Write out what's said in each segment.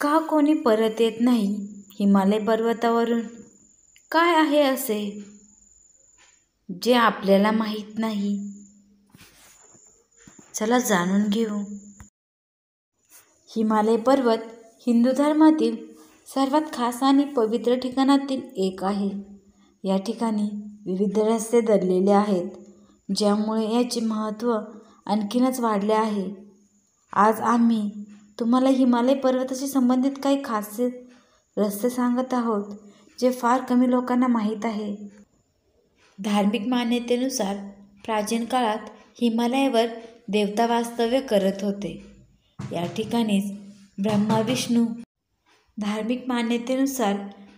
का कोणी परत येत नाही हिमालय पर्वतावरून काय आहे असे जे आपल्याला माहीत नाही चला जाणून घेऊ हिमालय पर्वत हिंदू धर्मातील सर्वात खास आणि पवित्र ठिकाणातील एक आहे या ठिकाणी विविध रस्ते दरलेले आहेत ज्यामुळे याचे महत्त्व आणखीनच वाढले आहे आज आम्ही तुम्हाला हिमालय पर्वताशी संबंधित काही खास रस्ते सांगत आहोत जे फार कमी लोकांना माहीत आहे धार्मिक मान्यतेनुसार प्राचीन काळात हिमालयावर देवता वास्तव्य करत होते या ठिकाणीच ब्रह्मा विष्णू धार्मिक मान्यतेनुसार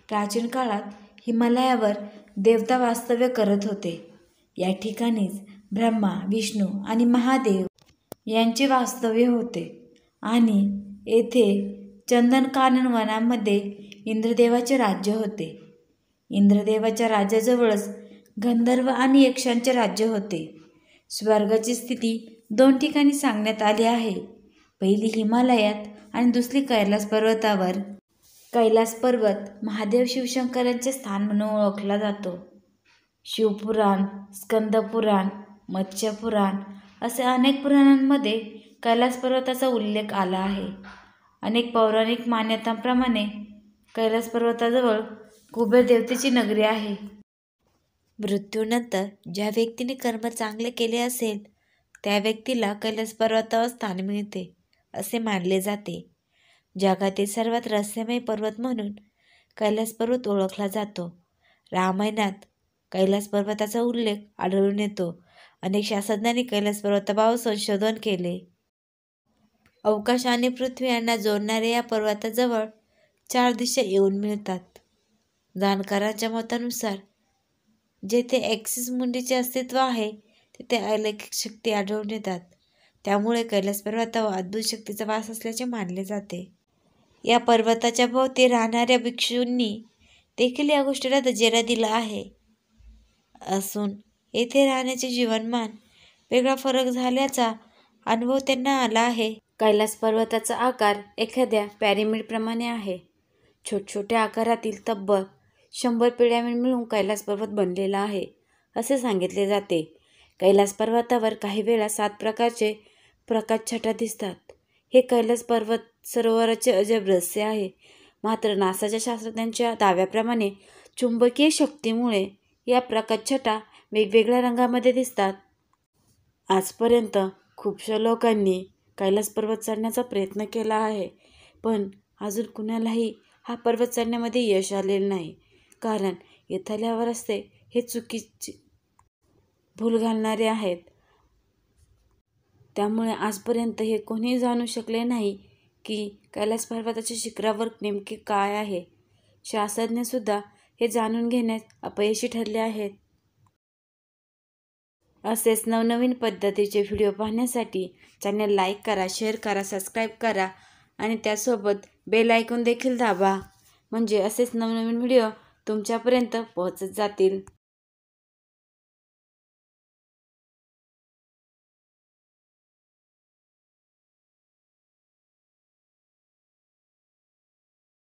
प्राचीन काळात हिमालयावर देवता वास्तव्य करत होते या ठिकाणीच ब्रह्मा विष्णू आणि महादेव यांचे वास्तव्य होते आणि येथे चंदनकानन वनामध्ये इंद्रदेवाचे राज्य होते इंद्रदेवाच्या राज्याजवळच गंधर्व आणि यक्षांचे राज्य होते स्वर्गाची स्थिती दोन ठिकाणी सांगण्यात आली आहे पहिली हिमालयात आणि दुसरी कैलास पर्वतावर कैलास पर्वत महादेव शिवशंकरांचे स्थान म्हणून ओळखला जातो शिवपुराण स्कंदपुराण मत्स्यपुराण असे अनेक पुराणांमध्ये कैलास पर्वताचा उल्लेख आला आहे अनेक पौराणिक मान्यतांप्रमाणे कैलास पर्वताजवळ कुबेर देवतेची नगरी आहे मृत्यूनंतर ज्या व्यक्तीने कर्म चांगले केले असेल त्या व्यक्तीला कैलास पर्वतावर स्थान मिळते असे मानले जाते जगातील सर्वात रहस्यमय पर्वत म्हणून कैलास पर्वत ओळखला जातो रामायणात कैलास पर्वताचा उल्लेख आढळून येतो अनेक शास्त्रज्ञांनी कैलास पर्वताबाबत संशोधन केले अवकाश आणि पृथ्वी यांना जोडणाऱ्या या पर्वताजवळ चार दिशा येऊन मिळतात जाणकारांच्या मतानुसार जेथे ॲक्सिस मुंडीचे अस्तित्व आहे तिथे अलैकिक शक्ती आढळून येतात त्यामुळे कैलास पर्वतावर अद्भुत शक्तीचा वास असल्याचे मानले जाते या पर्वताच्या भोवती राहणाऱ्या भिक्षूंनी देखील या गोष्टीला दजेरा दिला आहे असून येथे राहण्याचे जीवनमान वेगळा फरक झाल्याचा अनुभव त्यांना आला आहे कैलास पर्वताचा आकार एखाद्या पॅरेमिडप्रमाणे आहे छोट्या आकारातील तब्बल शंभर पिढ्यामिड मिळून कैलास पर्वत बनलेला आहे असे सांगितले जाते कैलास पर्वतावर काही वेळा सात प्रकारचे प्रकाश छटा दिसतात हे कैलास पर्वत सरोवराचे अजब रहस्य आहे मात्र नासाच्या शास्त्रज्ञांच्या दाव्याप्रमाणे चुंबकीय शक्तीमुळे या प्रकाश छटा वेगवेगळ्या रंगामध्ये दिसतात आजपर्यंत खूपशा लोकांनी कैलास पर्वत चढण्याचा प्रयत्न केला आहे पण अजून कुणालाही हा पर्वत चढण्यामध्ये यश आलेलं नाही कारण येथल्यावर असते हे चुकीचे भूल घालणारे आहेत त्यामुळे आजपर्यंत हे कोणी जाणू शकले नाही की कैलास पर्वताच्या शिखरावर नेमके काय आहे शास्त्रज्ञसुद्धा हे जाणून घेण्यात अपयशी ठरले आहेत असेच नवनवीन पद्धतीचे व्हिडिओ पाहण्यासाठी चॅनल लाईक करा शेअर करा सबस्क्राईब करा आणि त्यासोबत बेल ऐकून देखील दाबा म्हणजे असेच नवनवीन व्हिडिओ तुमच्यापर्यंत पोहोचत जातील